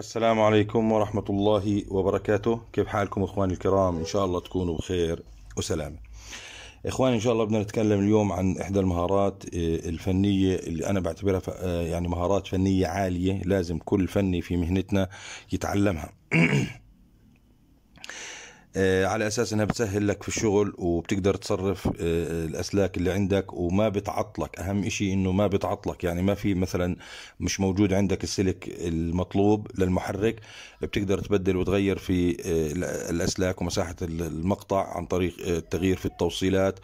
السلام عليكم ورحمة الله وبركاته كيف حالكم إخواني الكرام إن شاء الله تكونوا بخير وسلامة إخواني إن شاء الله بدنا نتكلم اليوم عن إحدى المهارات آه، الفنية اللي أنا بعتبرها آه، يعني مهارات فنية عالية لازم كل فني في مهنتنا يتعلمها آه، على اساس انها بتسهل لك في الشغل وبتقدر تصرف آه، الاسلاك اللي عندك وما بتعطلك اهم شيء انه ما بتعطلك يعني ما في مثلا مش موجود عندك السلك المطلوب للمحرك بتقدر تبدل وتغير في آه، الاسلاك ومساحه المقطع عن طريق التغيير في التوصيلات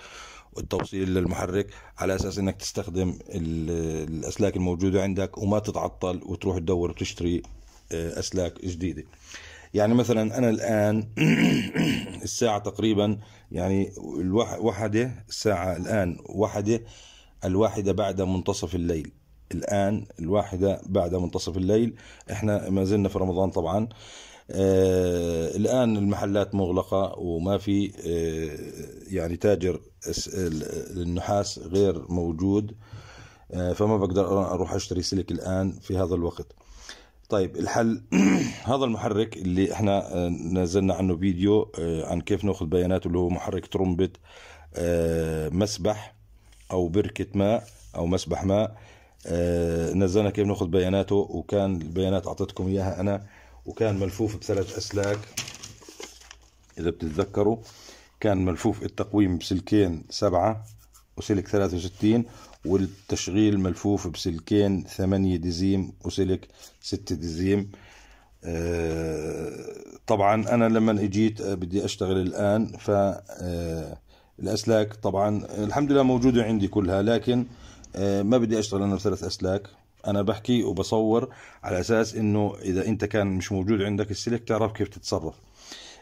والتوصيل للمحرك على اساس انك تستخدم الاسلاك الموجوده عندك وما تتعطل وتروح تدور وتشتري اسلاك جديده يعني مثلا أنا الآن الساعة تقريبا يعني الواحدة الساعة الآن واحدة الواحدة بعد منتصف الليل الآن الواحدة بعد منتصف الليل إحنا ما زلنا في رمضان طبعا آه الآن المحلات مغلقة وما في آه يعني تاجر النحاس غير موجود آه فما بقدر أروح أشتري سلك الآن في هذا الوقت طيب الحل هذا المحرك اللي احنا آه، نزلنا عنه فيديو آه، عن كيف ناخذ بياناته اللي هو محرك ترمبة آه، مسبح او بركة ماء او مسبح ماء نزلنا كيف ناخذ بياناته وكان البيانات اعطيتكم اياها انا وكان ملفوف بثلاث اسلاك اذا بتتذكروا كان ملفوف التقويم بسلكين سبعة وسلك 63 والتشغيل ملفوف بسلكين 8 ديزيم وسلك 6 ديزيم آه، طبعا انا لما اجيت آه، بدي اشتغل الان ف آه، الاسلاك طبعا الحمد لله موجوده عندي كلها لكن ما بدي اشتغل انا بثلاث اسلاك انا بحكي وبصور على اساس انه اذا انت كان مش موجود عندك السلك تعرف كيف تتصرف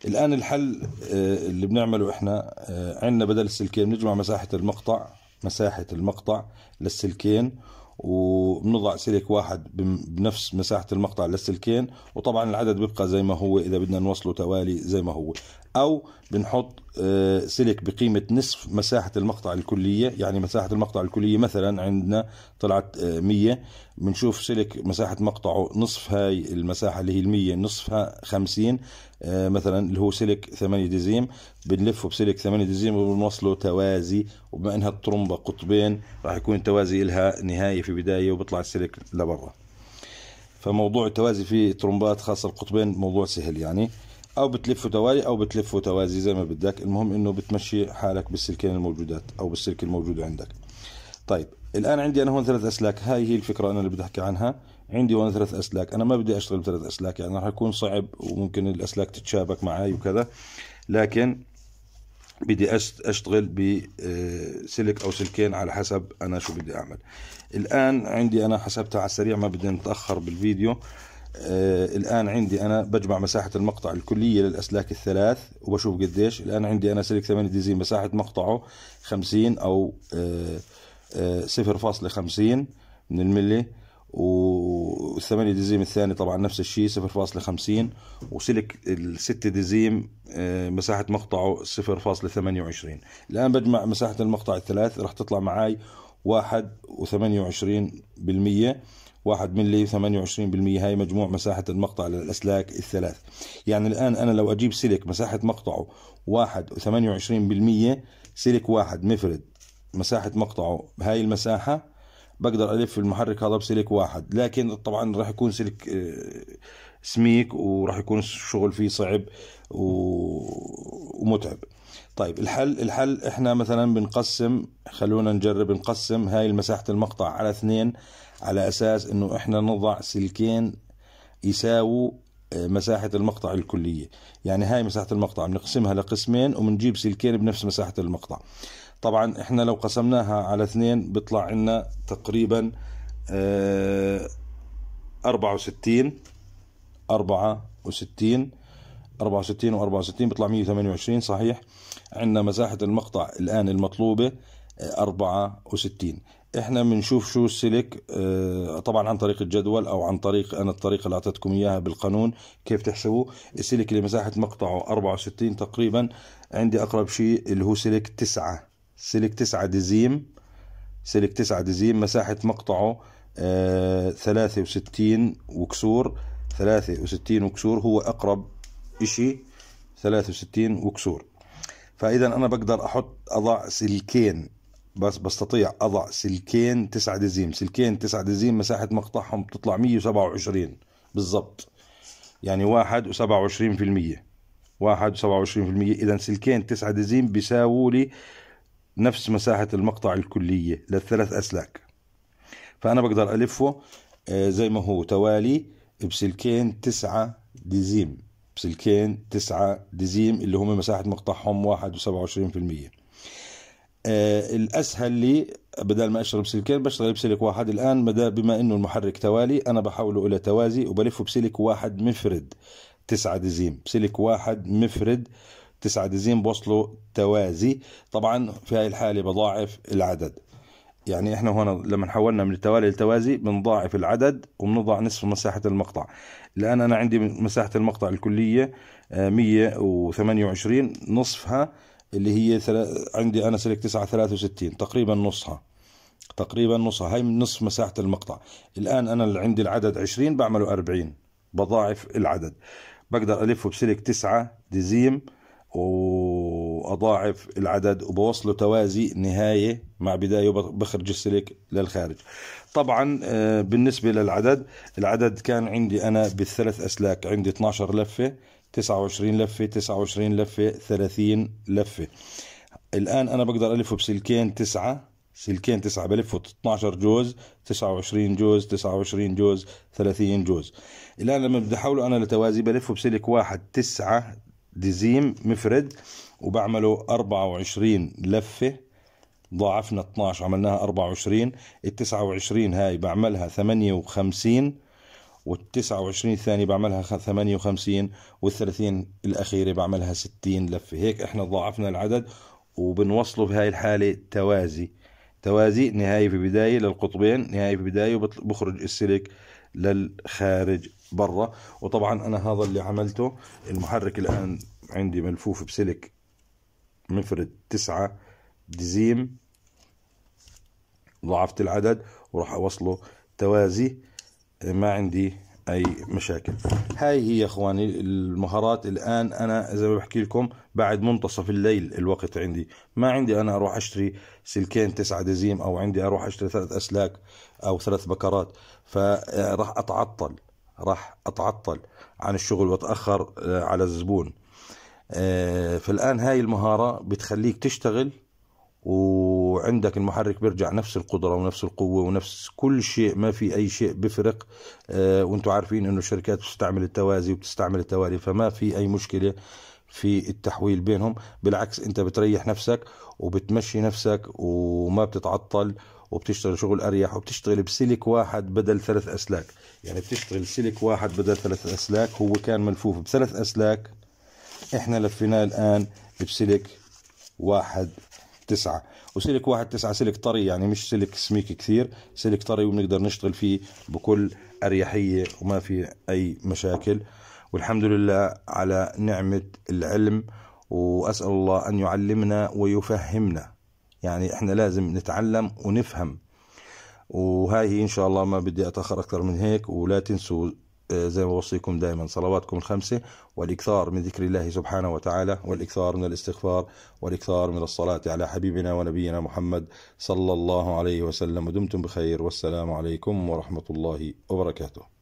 الآن الحل آه، اللي بنعمله إحنا آه، عندنا بدل السلكين بنجمع مساحة المقطع مساحة المقطع للسلكين وبنضع سلك واحد بنفس مساحة المقطع للسلكين وطبعا العدد بيبقى زي ما هو إذا بدنا نوصله توالي زي ما هو أو بنحط آه، سلك بقيمة نصف مساحة المقطع الكلية يعني مساحة المقطع الكلية مثلا عندنا طلعت 100 بنشوف سلك مساحة مقطعه نصف هاي المساحة اللي هي المية نصفها 50 آه، مثلا اللي هو سلك 8 ديزيم بنلفه بسلك 8 ديزيم وبنوصله توازي وبما انها الطرمبه قطبين راح يكون التوازي لها نهايه في بدايه وبيطلع السلك لبرا فموضوع التوازي في طرمبات خاصه القطبين موضوع سهل يعني او بتلفه توالي او بتلفه توازي زي ما بدك المهم انه بتمشي حالك بالسلكين الموجودات او بالسلك الموجود عندك طيب الان عندي انا هون ثلاث اسلاك هاي هي الفكره انا اللي بدي احكي عنها عندي وانا ثلاث اسلاك انا ما بدي اشتغل بثلاث اسلاك يعني راح يكون صعب وممكن الاسلاك تتشابك معي وكذا لكن بدي اشتغل بسلك آه، او سلكين على حسب انا شو بدي اعمل الان عندي انا حسبتها على السريع ما بدي نتاخر بالفيديو آه الان عندي انا بجمع مساحه المقطع الكليه للاسلاك الثلاث وبشوف قديش الان عندي انا سلك 8 دي زي مساحه مقطعه 50 او آه آه 0.50 من الملي و والثمانية ديزيم الثاني طبعا نفس الشيء صفر فاصلة خمسين وسلك الستة ديزيم آه، مساحة مقطعه صفر فاصلة ثمانية وعشرين الآن بجمع مساحة المقطع الثلاث راح تطلع معاي واحد وثمانية وعشرين بالمية واحد ملي ثمانية وعشرين بالمية هاي مجموع مساحة المقطع للأسلاك الثلاث يعني الآن أنا لو أجيب سلك مساحة مقطعه واحد وثمانية وعشرين بالمية سلك واحد مفرد مساحة مقطعه هاي المساحة بقدر الف المحرك هذا بسلك واحد لكن طبعا راح يكون سلك آه، سميك وراح يكون الشغل فيه صعب ومتعب طيب الحل الحل احنا مثلا بنقسم خلونا نجرب نقسم هاي مساحة المقطع على اثنين على اساس انه احنا نضع سلكين يساووا آه، مساحة المقطع الكلية يعني هاي مساحة المقطع بنقسمها لقسمين وبنجيب سلكين بنفس مساحة المقطع طبعا احنا لو قسمناها على اثنين بيطلع عنا تقريبا آه، أربعة وستين أربعة وستين أربعة وستين وأربعة وستين بيطلع مية وثمانية وعشرين صحيح عندنا مساحة المقطع الآن المطلوبة آه، أربعة وستين احنا بنشوف شو السلك آه، طبعا عن طريق الجدول او عن طريق انا الطريقه اللي اعطيتكم اياها بالقانون كيف تحسبوه السلك اللي مساحه مقطعه 64 تقريبا عندي اقرب شيء اللي هو سلك 9 سلك 9 ديزيم سلك 9 ديزيم مساحة مقطعه آه 63 وكسور 63 وكسور هو أقرب إشي 63 وكسور فإذا أنا بقدر أحط أضع سلكين بس بستطيع أضع سلكين 9 ديزيم سلكين 9 ديزيم مساحة مقطعهم بتطلع 127 بالضبط يعني واحد وسبعة وعشرين في المية واحد وسبعة وعشرين في المية إذا سلكين تسعة ديزيم بيساووا لي نفس مساحة المقطع الكلية للثلاث أسلاك فأنا بقدر ألفه آه، زي ما هو توالي بسلكين تسعة ديزيم بسلكين تسعة ديزيم اللي هم مساحة مقطعهم واحد وسبعة وعشرين في المية آه، الأسهل لي بدل ما أشتغل بسلكين بشتغل بسلك واحد الآن بما أنه المحرك توالي أنا بحوله إلى توازي وبلفه بسلك واحد مفرد تسعة ديزيم بسلك واحد مفرد تسعة ديزين بوصلوا توازي طبعا في هاي الحالة بضاعف العدد يعني احنا هنا لما حولنا من التوالي للتوازي بنضاعف العدد وبنضع نصف مساحة المقطع الآن أنا عندي مساحة المقطع الكلية 128 آه، نصفها اللي هي عندي أنا سلك 9 63 تقريبا نصها تقريبا نصها هاي من نصف مساحة المقطع الآن أنا اللي عندي العدد 20 بعمله 40 بضاعف العدد بقدر ألفه بسلك 9 ديزيم واضاعف العدد وبوصله توازي نهايه مع بدايه وبخرج السلك للخارج طبعا آه، بالنسبه للعدد العدد كان عندي انا بالثلاث اسلاك عندي 12 لفه 29 لفه 29 لفه 30 لفه الان انا بقدر الفه بسلكين تسعه سلكين تسعة بلفه 12 جوز 29 جوز 29 جوز 30 جوز الآن لما بدي أحوله أنا لتوازي بلفه بسلك واحد تسعة ديزيم مفرد وبعمله 24 لفة ضاعفنا 12 عملناها 24 ال 29 هاي بعملها 58 وال 29 الثانية بعملها 58 وال 30 الأخيرة بعملها 60 لفة هيك احنا ضاعفنا العدد وبنوصله بهاي الحالة توازي توازي نهاية في بداية للقطبين نهاية في بداية وبخرج السلك للخارج برا وطبعا انا هذا اللي عملته المحرك الان عندي ملفوف بسلك مفرد تسعة دزيم ضعفت العدد وراح اوصله توازي ما عندي اي مشاكل هاي هي اخواني المهارات الان انا زي ما بحكي لكم بعد منتصف الليل الوقت عندي ما عندي انا اروح اشتري سلكين تسعة دزيم او عندي اروح اشتري ثلاث اسلاك او ثلاث بكرات فراح اتعطل راح اتعطل عن الشغل واتاخر آه، على الزبون آه، فالان هاي المهارة بتخليك تشتغل و وعندك المحرك بيرجع نفس القدرة ونفس القوة ونفس كل شيء ما في أي شيء بفرق آه، وانتم عارفين أنه الشركات بتستعمل التوازي وبتستعمل التوالي فما في أي مشكلة في التحويل بينهم بالعكس انت بتريح نفسك وبتمشي نفسك وما بتتعطل وبتشتغل شغل اريح وبتشتغل بسلك واحد بدل ثلاث اسلاك يعني بتشتغل سلك واحد بدل ثلاث اسلاك هو كان ملفوف بثلاث اسلاك احنا لفيناه الان بسلك واحد تسعة وسلك واحد تسعة سلك طري يعني مش سلك سميك كثير سلك طري وبنقدر نشتغل فيه بكل أريحية وما في أي مشاكل والحمد لله على نعمة العلم وأسأل الله أن يعلمنا ويفهمنا يعني إحنا لازم نتعلم ونفهم وهاي إن شاء الله ما بدي أتأخر أكثر من هيك ولا تنسوا زي ما بوصيكم دائما صلواتكم الخمسة والإكثار من ذكر الله سبحانه وتعالى والإكثار من الاستغفار والإكثار من الصلاة على حبيبنا ونبينا محمد صلى الله عليه وسلم ودمتم بخير والسلام عليكم ورحمة الله وبركاته